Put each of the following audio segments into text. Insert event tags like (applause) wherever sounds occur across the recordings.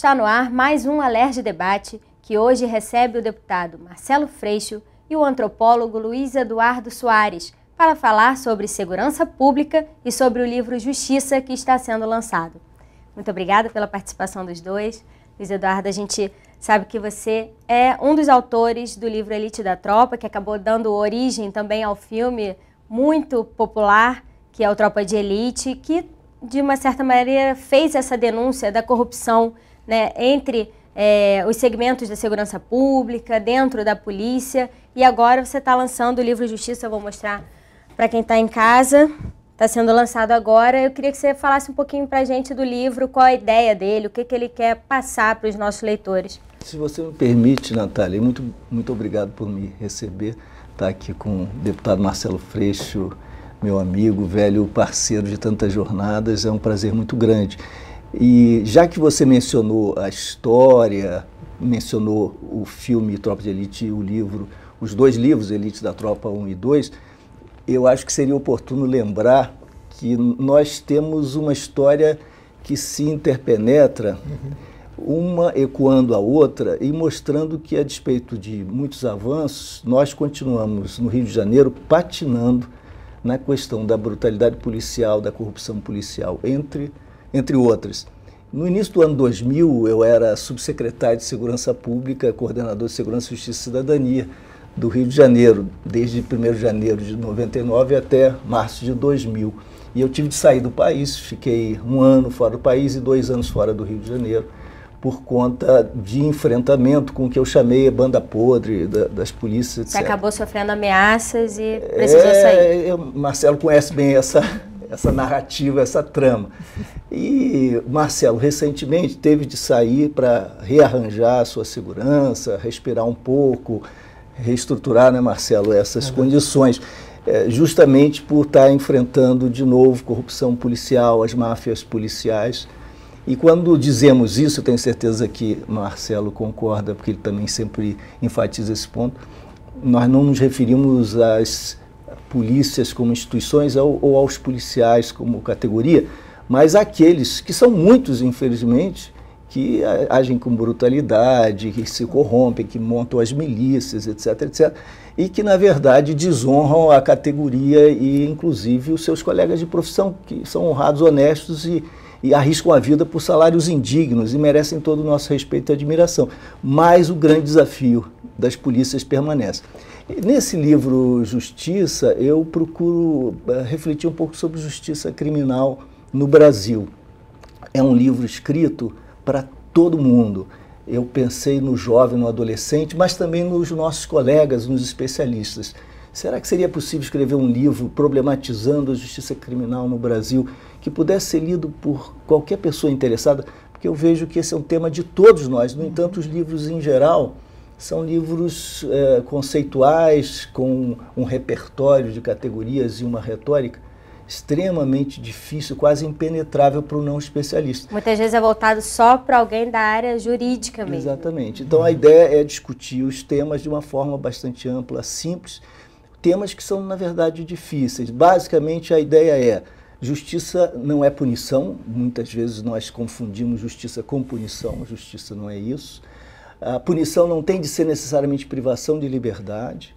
Está no ar mais um Alerj Debate, que hoje recebe o deputado Marcelo Freixo e o antropólogo Luiz Eduardo Soares para falar sobre segurança pública e sobre o livro Justiça que está sendo lançado. Muito obrigada pela participação dos dois. Luiz Eduardo, a gente sabe que você é um dos autores do livro Elite da Tropa, que acabou dando origem também ao filme muito popular, que é o Tropa de Elite, que de uma certa maneira fez essa denúncia da corrupção né, entre é, os segmentos da segurança pública, dentro da polícia. E agora você está lançando o livro Justiça, eu vou mostrar para quem está em casa. Está sendo lançado agora. Eu queria que você falasse um pouquinho para a gente do livro, qual a ideia dele, o que, que ele quer passar para os nossos leitores. Se você me permite, Natália, muito, muito obrigado por me receber, estar tá aqui com o deputado Marcelo Freixo, meu amigo, velho parceiro de tantas jornadas, é um prazer muito grande. E já que você mencionou a história, mencionou o filme Tropa de Elite e o livro, os dois livros, Elite da Tropa 1 e 2, eu acho que seria oportuno lembrar que nós temos uma história que se interpenetra, uhum. uma ecoando a outra e mostrando que, a despeito de muitos avanços, nós continuamos no Rio de Janeiro patinando na questão da brutalidade policial, da corrupção policial entre entre outras. No início do ano 2000, eu era subsecretário de Segurança Pública, coordenador de Segurança, Justiça e Cidadania do Rio de Janeiro, desde 1 de janeiro de 99 até março de 2000. E eu tive de sair do país, fiquei um ano fora do país e dois anos fora do Rio de Janeiro, por conta de enfrentamento com o que eu chamei a banda podre da, das polícias. Etc. Você acabou sofrendo ameaças e precisou é, sair. Marcelo conhece bem essa, essa narrativa, essa trama. E Marcelo, recentemente, teve de sair para rearranjar a sua segurança, respirar um pouco, reestruturar, né, Marcelo, essas uhum. condições. É, justamente por estar tá enfrentando de novo corrupção policial, as máfias policiais. E quando dizemos isso, eu tenho certeza que Marcelo concorda, porque ele também sempre enfatiza esse ponto, nós não nos referimos às polícias como instituições ou, ou aos policiais como categoria, mas aqueles que são muitos, infelizmente, que agem com brutalidade, que se corrompem, que montam as milícias, etc, etc, e que, na verdade, desonram a categoria e, inclusive, os seus colegas de profissão, que são honrados, honestos e, e arriscam a vida por salários indignos e merecem todo o nosso respeito e admiração. Mas o grande desafio das polícias permanece. Nesse livro Justiça, eu procuro eh, refletir um pouco sobre justiça criminal no Brasil. É um livro escrito para todo mundo. Eu pensei no jovem, no adolescente, mas também nos nossos colegas, nos especialistas. Será que seria possível escrever um livro problematizando a justiça criminal no Brasil que pudesse ser lido por qualquer pessoa interessada? Porque eu vejo que esse é um tema de todos nós. No entanto, os livros em geral são livros é, conceituais, com um repertório de categorias e uma retórica extremamente difícil, quase impenetrável para o não especialista. Muitas vezes é voltado só para alguém da área jurídica mesmo. Exatamente. Então a ideia é discutir os temas de uma forma bastante ampla, simples, temas que são, na verdade, difíceis. Basicamente a ideia é. Justiça não é punição, muitas vezes nós confundimos justiça com punição, justiça não é isso. A punição não tem de ser necessariamente privação de liberdade.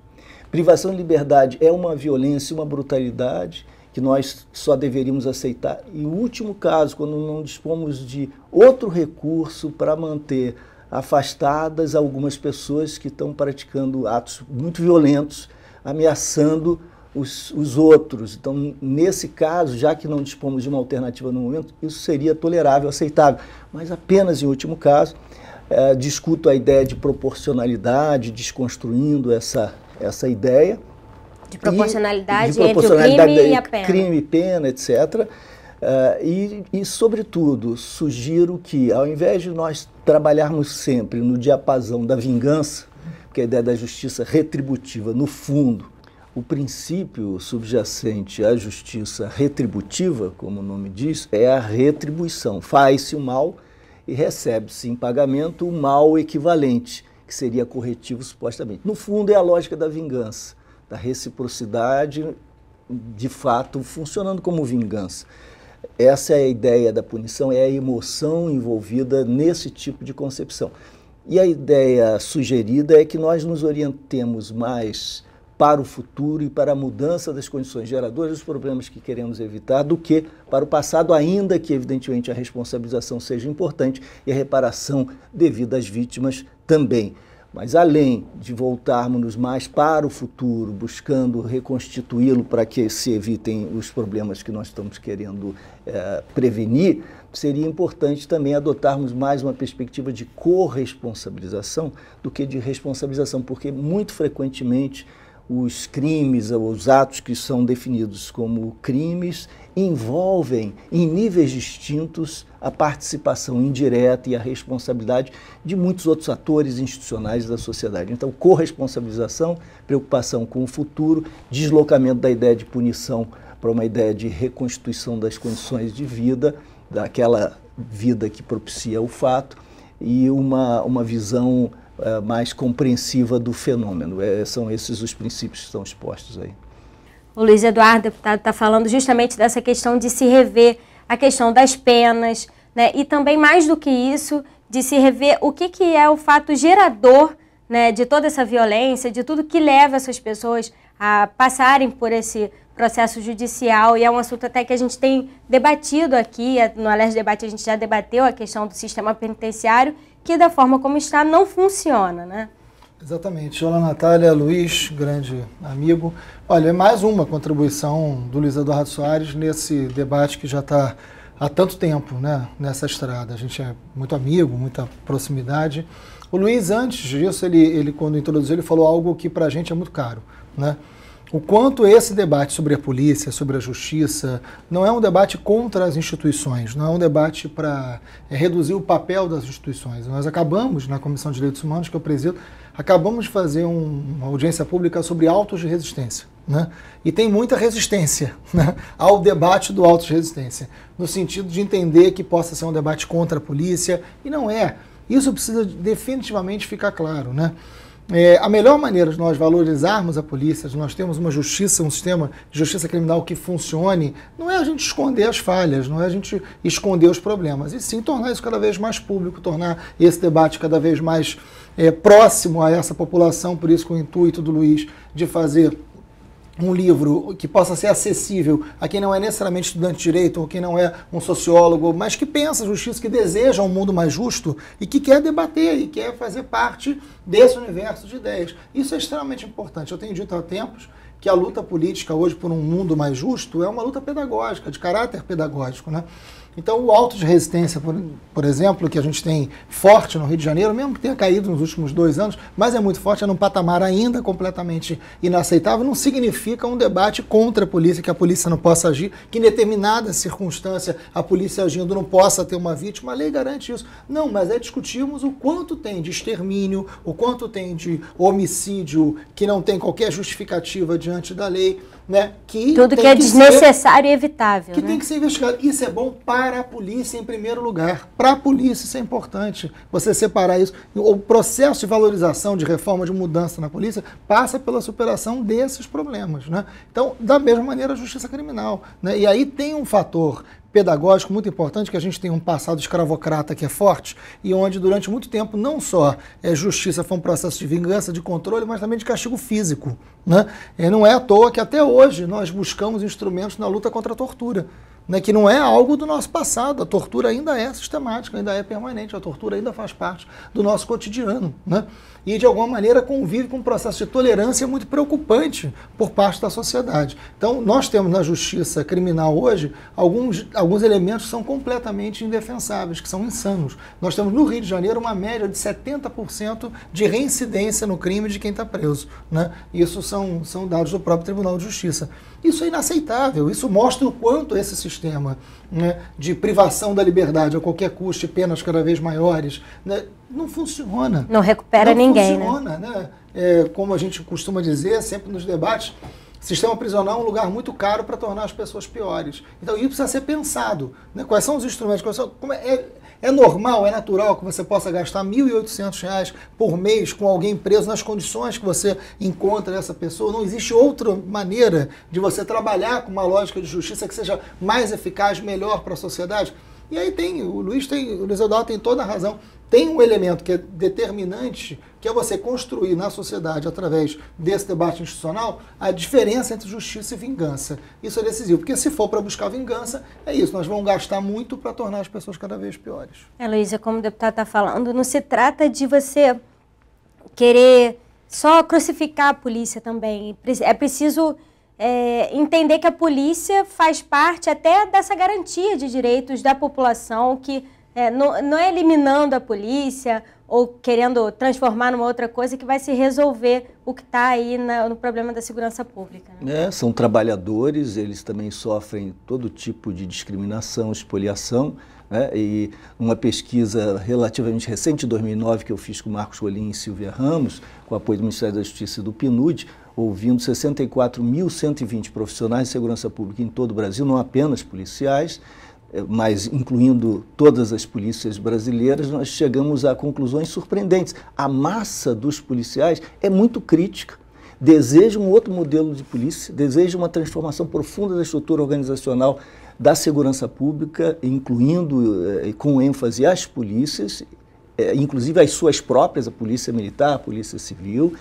Privação de liberdade é uma violência, uma brutalidade que nós só deveríamos aceitar. E o último caso, quando não dispomos de outro recurso para manter afastadas algumas pessoas que estão praticando atos muito violentos, ameaçando os, os, outros. Então, nesse caso, já que não dispomos de uma alternativa no momento, isso seria tolerável, aceitável. Mas apenas em último caso, é, discuto a ideia de proporcionalidade, desconstruindo essa, essa ideia. De proporcionalidade, e, de proporcionalidade entre o crime e a pena. Crime, e pena, etc. É, e, e, sobretudo, sugiro que, ao invés de nós trabalharmos sempre no diapasão da vingança, é a ideia da justiça retributiva, no fundo, o princípio subjacente à justiça retributiva, como o nome diz, é a retribuição. Faz-se o mal, e recebe-se em pagamento o mal equivalente, que seria corretivo supostamente. No fundo, é a lógica da vingança, da reciprocidade, de fato, funcionando como vingança. Essa é a ideia da punição, é a emoção envolvida nesse tipo de concepção. E a ideia sugerida é que nós nos orientemos mais para o futuro e para a mudança das condições geradoras dos problemas que queremos evitar do que para o passado, ainda que, evidentemente, a responsabilização seja importante e a reparação devida às vítimas também. Mas além de voltarmos mais para o futuro, buscando reconstituí-lo para que se evitem os problemas que nós estamos querendo é, prevenir, seria importante também adotarmos mais uma perspectiva de corresponsabilização do que de responsabilização, porque muito frequentemente os crimes, ou os atos que são definidos como crimes, envolvem em níveis distintos a participação indireta e a responsabilidade de muitos outros atores institucionais da sociedade. Então, corresponsabilização, preocupação com o futuro, deslocamento da ideia de punição para uma ideia de reconstituição das condições de vida, daquela vida que propicia o fato, e uma, uma visão eh, mais compreensiva do fenômeno. É, são esses os princípios que estão expostos aí. O Luiz Eduardo, deputado, está tá falando justamente dessa questão de se rever a questão das penas, né? e também, mais do que isso, de se rever o que, que é o fato gerador né, de toda essa violência, de tudo que leva essas pessoas a passarem por esse processo judicial e é um assunto até que a gente tem debatido aqui, é, no Alerj Debate a gente já debateu a questão do sistema penitenciário, que da forma como está não funciona, né? Exatamente. Olá, Natália, Luiz, grande amigo. Olha, é mais uma contribuição do Luiz Eduardo Soares nesse debate que já está há tanto tempo né, nessa estrada. A gente é muito amigo, muita proximidade. O Luiz, antes disso, ele, ele quando introduziu, ele falou algo que para a gente é muito caro, né? o quanto esse debate sobre a polícia, sobre a justiça, não é um debate contra as instituições, não é um debate para é, reduzir o papel das instituições. Nós acabamos, na Comissão de Direitos Humanos, que eu presido, acabamos de fazer um, uma audiência pública sobre autos de resistência. Né? E tem muita resistência (laughs) né? ao debate do autos de resistência, no sentido de entender que possa ser um debate contra a polícia, e não é. Isso precisa definitivamente ficar claro. Né? É, a melhor maneira de nós valorizarmos a polícia, de nós termos uma justiça, um sistema de justiça criminal que funcione, não é a gente esconder as falhas, não é a gente esconder os problemas, e sim tornar isso cada vez mais público, tornar esse debate cada vez mais é, próximo a essa população, por isso com o intuito do Luiz de fazer um livro que possa ser acessível a quem não é necessariamente estudante de direito ou quem não é um sociólogo, mas que pensa justiça, que deseja um mundo mais justo e que quer debater e quer fazer parte desse universo de ideias. Isso é extremamente importante. Eu tenho dito há tempos que a luta política hoje por um mundo mais justo é uma luta pedagógica, de caráter pedagógico, né? Então, o alto de resistência, por, por, exemplo, que a gente tem forte no Rio de Janeiro, mesmo que tenha caído nos últimos dois anos, mas é muito forte, é num patamar ainda completamente inaceitável, não significa um debate contra a polícia, que a polícia não possa agir, que em determinada circunstância a polícia agindo não possa ter uma vítima, a lei garante isso. Não, mas é discutirmos o quanto tem de extermínio, o quanto tem de homicídio que não tem qualquer justificativa diante da lei, né? Que Tudo que é que desnecessário ser, e evitável. Que né? tem que ser investigado. Isso é bom para para a polícia em primeiro lugar. Para a polícia isso é importante, você separar isso. O processo de valorização, de reforma, de mudança na polícia passa pela superação desses problemas. Né? Então, da mesma maneira, a justiça criminal. Né? E aí tem um fator pedagógico muito importante, que a gente tem um passado escravocrata que é forte e onde durante muito tempo não só é, justiça foi um processo de vingança, de controle, mas também de castigo físico. Né? E não é à toa que até hoje nós buscamos instrumentos na luta contra a tortura né, que não é algo do nosso passado. A tortura ainda é sistemática, ainda é permanente, a tortura ainda faz parte do nosso cotidiano. Né? E, de alguma maneira, convive com um processo de tolerância muito preocupante por parte da sociedade. Então, nós temos na justiça criminal hoje alguns, alguns elementos que são completamente indefensáveis, que são insanos. Nós temos no Rio de Janeiro uma média de 70% de reincidência no crime de quem está preso. Né? Isso são, são dados do próprio Tribunal de Justiça. Isso é inaceitável, isso mostra o quanto esse sistema sistema né, de privação da liberdade a qualquer custo e penas cada vez maiores, né, não funciona. Não recupera não ninguém. Não né? funciona, né? né? É, como a gente costuma dizer sempre nos debates, sistema prisional é um lugar muito caro para tornar as pessoas piores. Então isso precisa ser pensado. Né? Quais são os instrumentos? Quais são, como é, é é normal, é natural que você possa gastar R$ 1.800 por mês com alguém preso nas condições que você encontra essa pessoa. Não existe outra maneira de você trabalhar com uma lógica de justiça que seja mais eficaz, melhor para a sociedade. E aí tem, o Luiz tem, o Luiz Eudal tem toda a razão. Tem um elemento que é determinante que é você construir na sociedade, através desse debate institucional, a diferença entre justiça e vingança. Isso é decisivo, porque se for para buscar vingança, é isso, nós vamos gastar muito para tornar as pessoas cada vez piores. É, como o deputado está falando, não se trata de você querer só crucificar a polícia também. É preciso é, entender que a polícia faz parte até dessa garantia de direitos da população que é, não, não é eliminando a polícia ou querendo transformar numa outra coisa que vai se resolver o que está aí na, no problema da segurança pública. Né? É, são trabalhadores, eles também sofrem todo tipo de discriminação, expoliação. Né? E uma pesquisa relativamente recente, 2009, que eu fiz com Marcos Rolim e Silvia Ramos, com apoio do Ministério da Justiça e do PNUD, ouvindo 64.120 profissionais de segurança pública em todo o Brasil, não apenas policiais, eh, mas incluindo todas as polícias brasileiras, nós chegamos a conclusões surpreendentes. A massa dos policiais é muito crítica, deseja um outro modelo de polícia, deseja uma transformação profunda da estrutura organizacional da segurança pública, incluindo eh, com ênfase as polícias, eh, inclusive as suas próprias, a polícia militar, a polícia civil,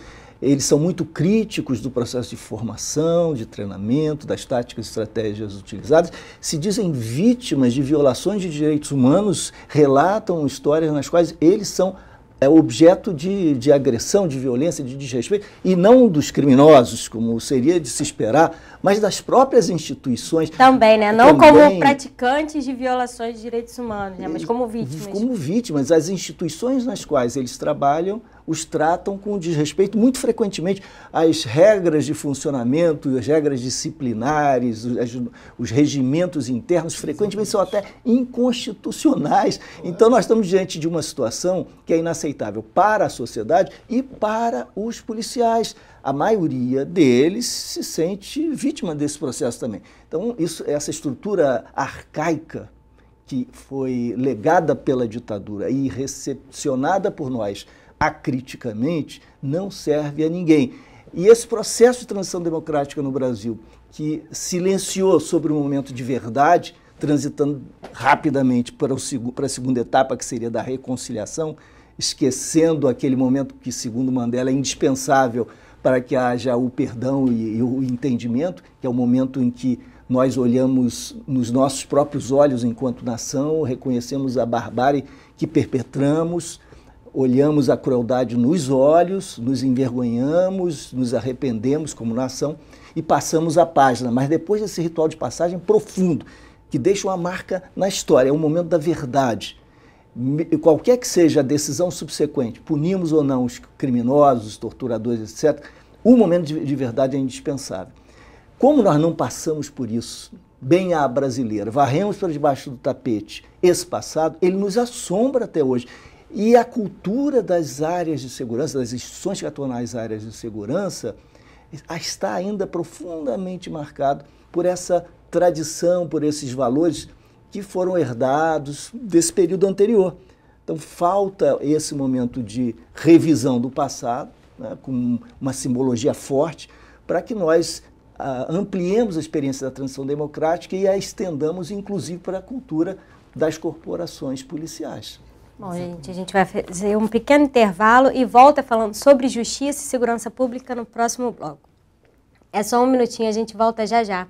eles são muito críticos do processo de formação, de treinamento, das táticas e estratégias utilizadas, se dizem vítimas de violações de direitos humanos, relatam histórias nas quais eles são é objeto de, de agressão, de violência, de desrespeito, e não dos criminosos, como seria de se esperar mas das próprias instituições. Também, né? Não também, como praticantes de violações de direitos humanos, né? mas como vítimas. Como vítimas, as instituições nas quais eles trabalham os tratam com desrespeito muito frequentemente as regras de funcionamento, as regras disciplinares, os, os regimentos internos frequentemente são até inconstitucionais. Então nós estamos diante de uma situação que é inaceitável para a sociedade e para os policiais a maioria deles se sente vítima desse processo também. Então, isso, essa estrutura arcaica que foi legada pela ditadura e recepcionada por nós acriticamente não serve a ninguém. E esse processo de transição democrática no Brasil, que silenciou sobre o momento de verdade, transitando rapidamente para, o, para a segunda etapa, que seria da reconciliação, esquecendo aquele momento que, segundo Mandela, é indispensável para que haja o perdão e, e o entendimento, que é o momento em que nós olhamos nos nossos próprios olhos enquanto nação, reconhecemos a barbárie que perpetramos, olhamos a crueldade nos olhos, nos envergonhamos, nos arrependemos como nação e passamos a página. Mas depois desse ritual de passagem profundo, que deixa uma marca na história, é o momento da verdade qualquer que seja a decisão subsequente, punimos ou não os criminosos, os torturadores, etc., o momento de, verdade é indispensável. Como nós não passamos por isso, bem à brasileira, varremos para debaixo do tapete esse passado, ele nos assombra até hoje. E a cultura das áreas de segurança, das instituições que atuam nas áreas de segurança, está ainda profundamente marcado por essa tradição, por esses valores que foram herdados desse período anterior. Então falta esse momento de revisão do passado, né, com uma simbologia forte, para que nós ah, ampliemos a experiência da transição democrática e a estendamos, inclusive, para a cultura das corporações policiais. Bom, gente, a gente vai fazer um pequeno intervalo e volta falando sobre justiça e segurança pública no próximo bloco. É só um minutinho, a gente volta já já.